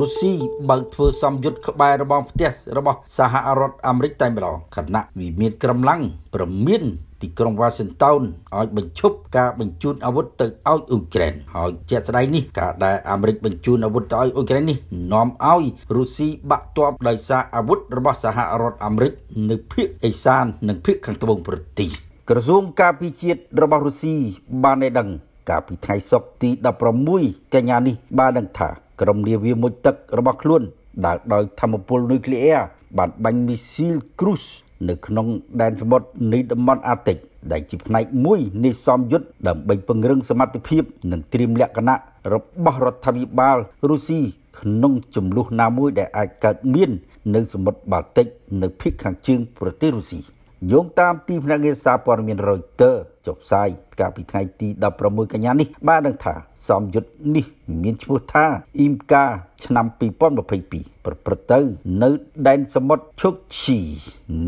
រុស្ស៊ីបើកធ្វើសម្យុទ្ធក្បែររបងផ្ទះរបស់សហរដ្ឋអាមេរិកតែម្ដងខណៈវិមានក្រំឡាំងប្រមានទីក្រុងវ៉ាស៊ីនតោនឲ្យ បញ្ឈប់ការបញ្ជូនអាវុធទៅឲ្យអ៊ុយក្រែនហើយជាក់ស្ដែងនេះការដែលអាមេរិកបញ្ជូនអាវុធទៅឲ្យអ៊ុយក្រែននេះនាំឲ្យរុស្ស៊ីបាក់ទ័ពដោយសារអាវុធរបស់សហរដ្ឋអាមេរិកនៅភាគឦសាននិងភាគខាងត្បូងប្រទេសក្រសួងការពារជាតិរបស់រុស្ស៊ីបានឲ្យដឹងកាលពីថ្ងៃសុក្រទី16កញ្ញានេះបានដឹងថាក្រុមនាវាមុជទឹករបស់ខ្លួនដែលដោយធម្មពលនុយក្លេអ៊ែរបានបាញ់មីស៊ីលគ្រូសនៅក្នុងដែនសមុទ្រនៃតំបន់អាតិកដែលជាផ្នែកមួយនៃសម្ពយុទ្ធដើម្បីពង្រឹងសមត្ថភាពនិងត្រៀមលក្ខណៈរបស់រដ្ឋាភិបាលរុស្ស៊ីក្នុងចំនួនណាមួយដែលអាចកើតមាននៅសមុទ្របាល់ទិកនៅភាគខាងជើងប្រទេសរុស្ស៊ីយោងតាមទីភ្នាក់ងារសារព័ត៌មាន Reuters ចុះផ្សាយកាលពីថ្ងៃទី16កញ្ញានេះបានដឹងថាសំយុទ្ធនេះ មានឈ្មោះថាអ៊ីមកាឆ្នាំ2022ប្រព្រឹត្តទៅនៅដែនសមុទ្រឈុកឈី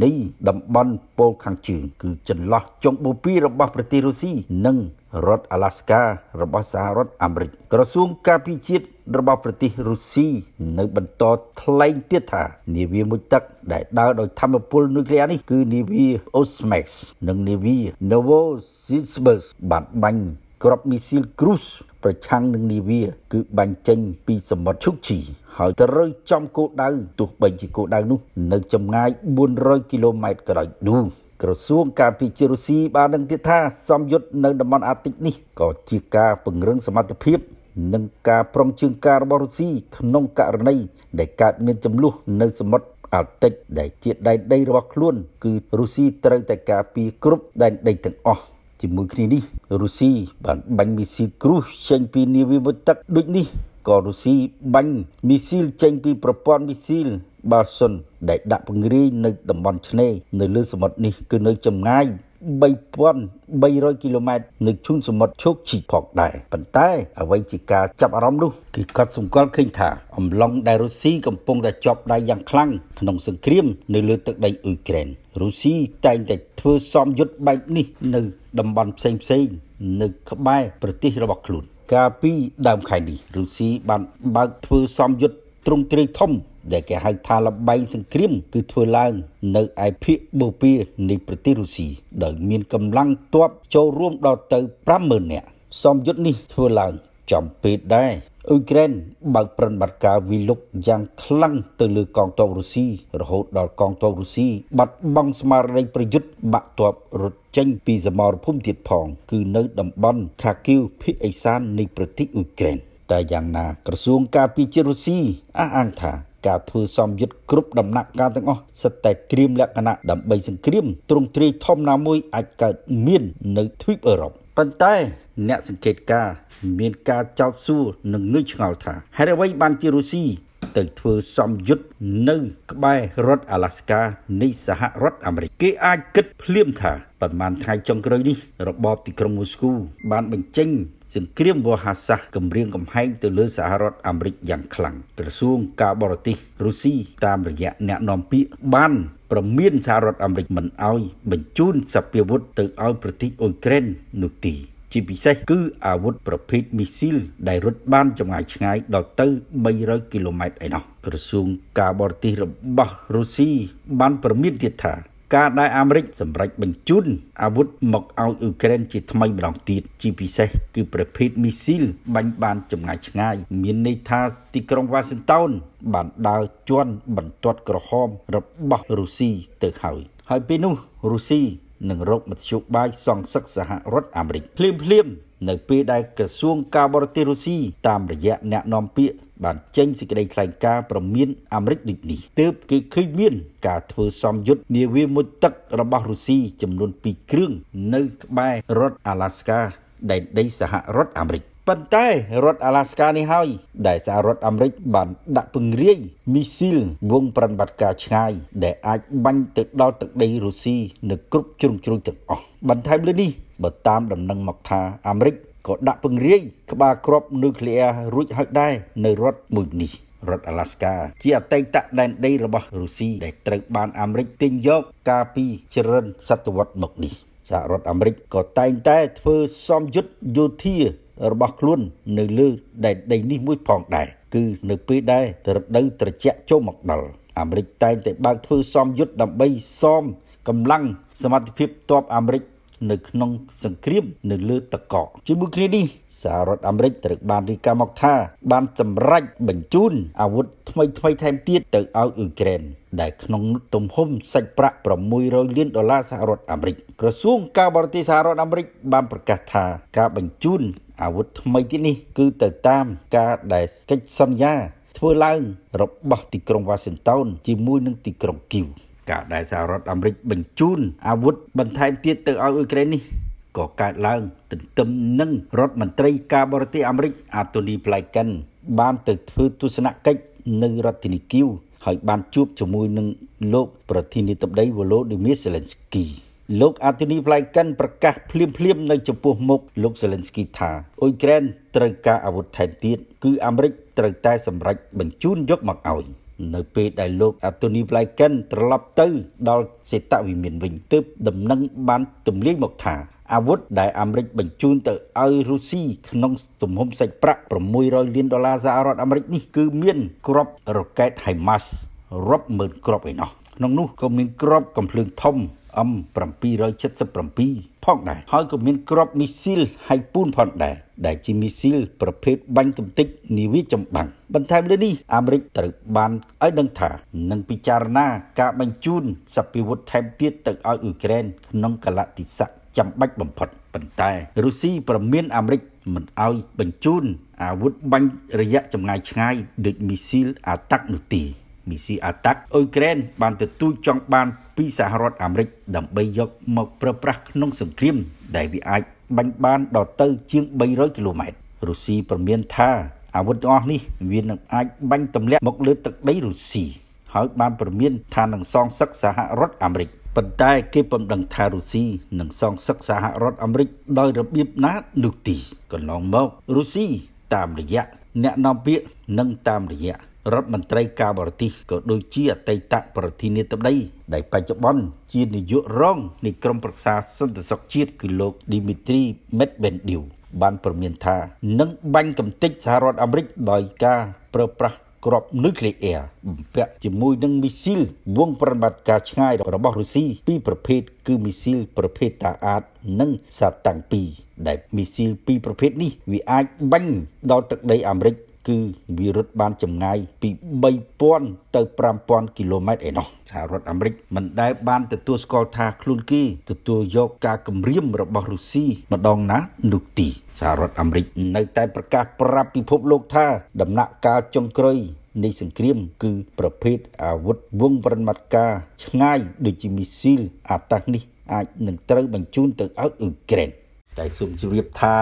នៃតំបន់ប៉ូលខាងជើងគឺចន្លោះចុងបូព៌ារបស់ប្រទេសរុស្ស៊ីនិងរដ្ឋអាឡាស្ការបស់សហរដ្ឋអាមេរិកក្រសួងការពារជាតិរបស់ប្រទេសរុស្ស៊ីនៅ បន្តថ្លែងទៀតថានាវាមួយទឹកដែលដើរដោយធម្មពលនុយក្លេអ៊ែរនេះគឺនាវា Osmex និងនាវា Novo ស៊ីសបឺសបានបាញ់គ្រាប់មីស៊ីលគ្រូសប្រឆាំងនឹងនាវាគឺបាញ់ចេញ ពីសមុទ្រឈុកជីហើយត្រូវចំគោលដៅទោះបីជាគោលដៅនោះ នៅចម្ងាយ400គីឡូម៉ែត្រក៏ដោយនោះក្រសួងការពារជាតិរុស្ស៊ីបាននឹងទៀតថាសំយុទ្ធនៅតំបន់អាតិកនេះក៏ជាការពង្រឹងសមត្ថភាព និងការប្រុងជើងការរបស់រុស្ស៊ីក្នុងករណីដែលកើតមាន ចំនួននៅសមុទ្រអាល់ទិចដែលជាដែនដីរបស់ខ្លួន គឺរុស្ស៊ីត្រូវតែការពារគ្រប់ដែនដីទាំងអស់ ជាមួយគ្នានេះរុស្ស៊ីបានបាញ់មីស៊ីលគ្រូសចេញពីនាវាមុជទឹកដូចនេះក៏រុស្ស៊ីបាញ់មីស៊ីលចេញពីប្រព័ន្ធមីស៊ីលបាល់សុនដែលដាក់ពង្រាយនៅតំបន់ឆ្នេរនៅលើសមុទ្រនេះគឺនៅចម្ងាយ3300គីឡូម៉ែត្រនៅជូនសមុទ្រឈូកជីផងដែរប៉ុន្តែ អ្វីជាការចាប់អារម្មណ៍នោះគឺគាត់សម្គាល់ឃើញថាអំឡុងដែលរុស្ស៊ីកំពុងតែជាប់ដៃយ៉ាងខ្លាំងក្នុងសង្គ្រាមនៅលើទឹកដីអ៊ុយក្រែនរុស្ស៊ីតែងតែធ្វើសមយុទ្ធបែបនេះ នៅតំបន់ផ្សេងផ្សេងនៅក្បែរប្រទេសរបស់ខ្លួន កាលពីដើមខែនេះរុស្ស៊ីបានបើកធ្វើសមយុទ្ធទ្រង់ទ្រាយធំដែលគេហៅថាលបែងសង្គ្រាមគឺធ្វើឡើង នៅឯភៀកបូព៌ានៃប្រទេសរុស្ស៊ីដោយមានកម្លាំងទ័ពចូលរួមដល់ទៅ50000នាក់សម្យុទ្ធនេះធ្វើឡើងចំពេលដែរអ៊ុយក្រែនបើកប្រតិបត្តិការវិលុកយ៉ាងខ្លាំងទៅលើកងទ័ពរុស្ស៊ីរហូតដល់កងទ័ពរុស្ស៊ីបាត់បង់ស្មារតីប្រយុទ្ធបាក់ទ័ពរត់ចេញ ពីសមរភូមិទៀតផង គឺនៅតំបន់ ខាគីវភាគឦសាននៃប្រទេសអ៊ុយក្រែនតែយ៉ាងណាក្រសួងការពារជាតិរុស្ស៊ីអះអាងថាការធ្វើសំយុទ្ធគ្រប់ដំណាក់កាលទាំងអស់សិតតែត្រៀមលក្ខណៈដើម្បីសង្គ្រាម ទ្រង់ទ្រាយធំណាមួយអាចកើតមាន នៅទ្វីបអឺរ៉ុបប៉ុន្តែអ្នកសង្កេតការ មានការចោទសួរនិងងឿងឆ្ងល់ថាហេតុអ្វីបានជារុស្ស៊ីទៅធ្វើសំយុទ្ធនៅ ក្បែររដ្ឋអាឡាស្កានៃសហរដ្ឋអាមេរិកគេអាចគិតភ្លាមថាប៉ុន្មានថ្ងៃចុងក្រោយនេះរបបទីក្រុងមូស្គូ បានបញ្ចេញសង្គ្រាមវោហាសាសគម្រាមកំហែងទៅលើសហរដ្ឋអាមេរិកយ៉ាងខ្លាំងក្រសួងការបរទេសរុស្ស៊ីតាមរយៈអ្នកនាំពាក្យបាន ប្រមានសហរដ្ឋអាមេរិកមិនអោយបញ្ជូនសព្វាវុធទៅឲ្យប្រទេសអ៊ុយក្រែននោះទេជាពិសេសគឺអាវុធប្រភេទមីស៊ីល ដែលរត់បានចម្ងាយឆ្ងាយដល់ទៅ300គីឡូម៉ែត្រឯណោះក្រសួងការបរទេសរបស់រុស្ស៊ីបានប្រមានទៀតថាការដែលអាមេរិក សម្រេចបញ្ជូនអាវុធមកឲ្យអ៊ុក្រែនជាថ្មីម្ដងទៀតជាពិសេសគឺប្រភេទមីស៊ីលបាញ់បានចម្ងាយឆ្ងាយមានន័យថាទីក្រុងវ៉ាស៊ីនតោនបានដើរជន់បន្ទាត់ក្រហម របស់រុស្ស៊ីទៅហើយ ហើយពេលនោះរុស្ស៊ីនិងរកមធ្យោបាយសងសឹកសហរដ្ឋអាមេរិកភ្លាមភ្លាម នៅ ពេលដែលក្រសួងការបរទេសរុស្ស៊ីតាមរយៈអ្នកនាំពាក្យបានចេញសេចក្តីថ្លែងការណ៍ប្រមានអាមេរិកដូចនេះទើបគឺឃើញមានការធ្វើសំយុទ្ធនាវាមុជទឹក របស់រុស្ស៊ីចំនួន2គ្រឿងនៅក្បែររដ្ឋអាឡាស្កា ដែនដីសហរដ្ឋអាមេរិកប៉ុន្តែរដ្ឋអាឡាស្កានេះហើយដែលសហរដ្ឋអាមេរិកបានដាក់ពង្រាយមីស៊ីលវងប្រតិបត្តិការឆ្ងាយដែលអាចបាញ់ទៅដល់ទឹកដីរុស្ស៊ីនៅគ្រប់ជ្រុងជ្រោយទាំងអស់បន្ថែមលើនេះបើតាមដំណឹងមកថាអាមេរិកក៏ដាក់ពង្រាយក្បាលគ្រាប់នុយក្លេអ៊ែររួចហើយដែរនៅរដ្ឋមួយនេះរដ្ឋ Alaska ជាអតីតដែនដីរបស់រុស្ស៊ីដែលត្រូវបានអាមេរិកទិញយកកាលពីច្រើនសតវត្សមកនេះសហរដ្ឋអាមេរិកក៏តែងតែធ្វើសំយុទ្ធយោធារបស់ខ្លួន នៅលើដែនដីនេះមួយផងដែរគឺនៅពេលដែលរដូវត្រជាក់ចូលមកដល់អាមេរិកតែងតែបើកធ្វើសមយុទ្ធដើម្បីសមកម្លាំង សមត្ថភាពទ័ពអាមេរិកនៅក្នុងសង្គ្រាមនៅលើទឹកកកជាមួយគ្នានេះសហរដ្ឋអាមេរិកត្រូវបានរាយការណ៍មកថាបានសម្រេចបញ្ជូនអាវុធថ្មីថ្មីថែមទៀតទៅឲ្យអ៊ុយក្រែនដែលក្នុងទំហំសាច់ប្រាក់600លានដុល្លារសហរដ្ឋអាមេរិកក្រសួងការបរទេសសហរដ្ឋអាមេរិកបានប្រកាសថាការបញ្ជូនអាវុធថ្មីទៀតនេះគឺទៅតាមការដែលកិច្ចសន្យាធ្វើឡើងរបស់ទីក្រុងវ៉ាស៊ីនតោនជាមួយនឹងទីក្រុងគីវការដែលសហរដ្ឋអាមេរិកបញ្ជូនអាវុធបន្ថែមទៀតទៅឲ្យអ៊ុយក្រែននេះក៏កើតឡើងទន្ទឹមនឹងរដ្ឋមន្ត្រីការបរទេសអាមេរិកអាតូនីប្លៃកិនបានទៅធ្វើទស្សនកិច្ចនៅរដ្ឋធានីគីវហើយបានជួបជាមួយនឹងលោកប្រធានាធិបតីវ៉ូឡូឌីមៀសេលេនស្គីលោកអាទីនីប្លៃកិនប្រកាសភ្លាមភ្លាមនៅចំពោះមុខលោកសេលិនស្គីថាអ៊ុយក្រែនត្រូវការអាវុធថែមទៀតគឺអាមេរិកត្រូវតែ សម្រេចបញ្ជូនយកមកឲ្យ នៅពេលដែលលោកអាតូនីប្លៃកិនត្រឡប់ទៅ ដល់សេតវិមានវិញទើបដំណឹងបានទម្លាយមកថាអាវុធដែលអាមេរិក បញ្ជូនទៅឲ្យរុស្ស៊ីក្នុងទំហំសាច់ប្រាក់600លានដុល្លារសហរដ្ឋអាមេរិកនេះគឺមានគ្រាប់រ៉ុកែត HIMARS រាប់ម៉ឺនគ្រាប់ឯណោះក្នុងនោះក៏មានគ្រាប់កំភ្លើងធំ M777 ផងដែរហើយក៏មានគ្រាប់ មីស៊ីលហៃពូនផងដែរដែលជាមីស៊ីល ប្រភេទបាញ់កំទេចនាវាចម្បាំងបន្ថែមលើនេះអាមេរិកត្រូវបានឲ្យដឹងថានឹងពិចារណា ការបញ្ជូន សព្វាវុធថែមទៀតទៅឲ្យអ៊ុយក្រែនក្នុងកលតិស័កចាំបាច់បំផុតប៉ុន្តែរុស្ស៊ីប្រមានអាមេរិក មិនឲ្យបញ្ជូនអាវុធបាញ់រយៈចម្ងាយឆ្ងាយដូចមីស៊ីលអាតាក់នោះទេមីស៊ីអាតាក់អ៊ុយក្រែនបានទទូចចង់បានពីសហរដ្ឋអាមេរិកដើម្បីយក មកប្រើប្រាស់ក្នុងសង្គ្រាមដែលវាអាចបាញ់បានដល់ទៅជាង300គីឡូម៉ែត្ររុស្ស៊ីប្រមានថាអាវុធទាំងអស់នេះវានឹងអាចបាញ់ទម្លាក់មក លើទឹកដីរុស្ស៊ីហើយបានប្រមានថានឹងសងសឹកសហរដ្ឋអាមេរិក ប៉ុន្តែ គេពំដឹងថារុស្ស៊ីនឹងសងសឹកសហរដ្ឋអាមេរិក ដោយ របៀបណានោះទី កន្លងមករុស្ស៊ីតាមរយៈអ្នកនាំពាក្យនិងតាមរយៈរដ្ឋមន្ត្រីការបរទេសក៏ដូចជាអតីតប្រធានាធិបតីដែលបច្ចុប្បន្នជានាយករងនៃក្រមប្រឹក្សាសន្តិសុខជាតិគឺលោក Dimitri Medvedev បានព្រមានថានឹងបាញ់កំទេចសហរដ្ឋអាមេរិកដោយការប្រើប្រាស់គ្រាប់នុយក្លេអ៊ែរបំពាក់ជាមួយនឹងមីស៊ីលវងប្រតិបត្តិការឆ្ងាយរបស់រុស្ស៊ីពីរប្រភេទគឺមីស៊ីលប្រភេទតាអាតនិងសាតាំង2ដែលមីស៊ីលពីរប្រភេទនេះ វាអាចបាញ់ដល់ទឹកដីអាមេរិកគឺវារត់បានចម្ងាយពី3000ទៅ5000គីឡូម៉ែត្រឯណោះសហរដ្ឋអាមេរិកមិនដែលបានទទួលស្គាល់ថាខ្លួនគេទទួលយកការគំរាមរបស់រុស្ស៊ីម្ដងណានោះទីសហរដ្ឋអាមេរិក នៅតែប្រកាសប្រាប់ពិភពលោកថាដំណាក់កាលចុងក្រោយនៃសង្គ្រាមគឺប្រភេទអាវុធវងប្រមាត់ការ ឆ្ងាយដូចជាមីស៊ីលអាតាស់នេះអាចនឹងត្រូវបញ្ជូនទៅឲ្យអ៊ុយក្រែនដែលសូមជម្រាបថា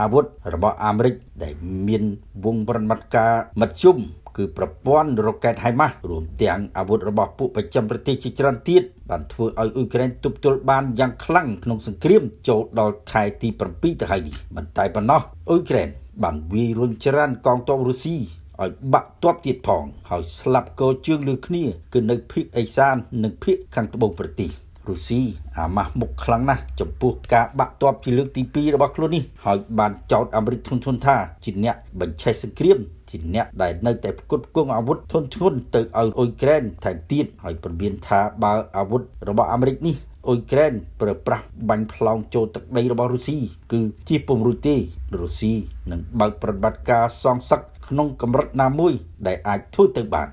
អាវុធរបស់អាមេរិកដែលមានវងប្រមាត់ការមធ្យមគឺប្រព័ន្ធរ៉ុកែតហៃម៉ាស់រួមទាំងអាវុធរបស់ពួកប្រចាំប្រទេសជាច្រើនទៀតបានធ្វើឲ្យអ៊ុយក្រែនទប់ទល់បានយ៉ាងខ្លាំងក្នុងសង្គ្រាម ចូលដល់ខែទី7ទៅហើយនេះមិនតែប៉ុណ្ណោះអ៊ុយក្រែនបានវាយរុញច្រានកងទ័ពរុស្ស៊ីឲ្យបាក់ទ័ពទៀតផងហើយស្លាប់កោជើងលើគ្នា គឺនៅភូមិអេសាននិងភូមិខាងត្បូងប្រទេស។រុស្ស៊ីអាម៉ាស់មុខខ្លាំងណាស់ចំពោះការបាក់ទ័ពជាលើកទី2របស់ខ្លួននេះហើយបានចោទអាមេរិកធនធានថាជាអ្នកបញ្ឆេះសង្គ្រាម ជាអ្នកដែលនៅតែផ្គត់ផ្គង់អាវុធធនធ្ងន់ទៅឲ្យអ៊ុយក្រែនថែមទៀតហើយព្រមានថាបើអាវុធរបស់អាមេរិកនេះអ៊ុយក្រែនប្រើប្រាស់បាញ់ផ្លោងចូលទឹកដីរបស់រុស្ស៊ីគឺជាពុំរួចទេរុស្ស៊ីនឹងបើកប្រតិបត្តិការសងសឹកក្នុងកម្រិតណាមួយដែលអាចធ្វើទៅបាន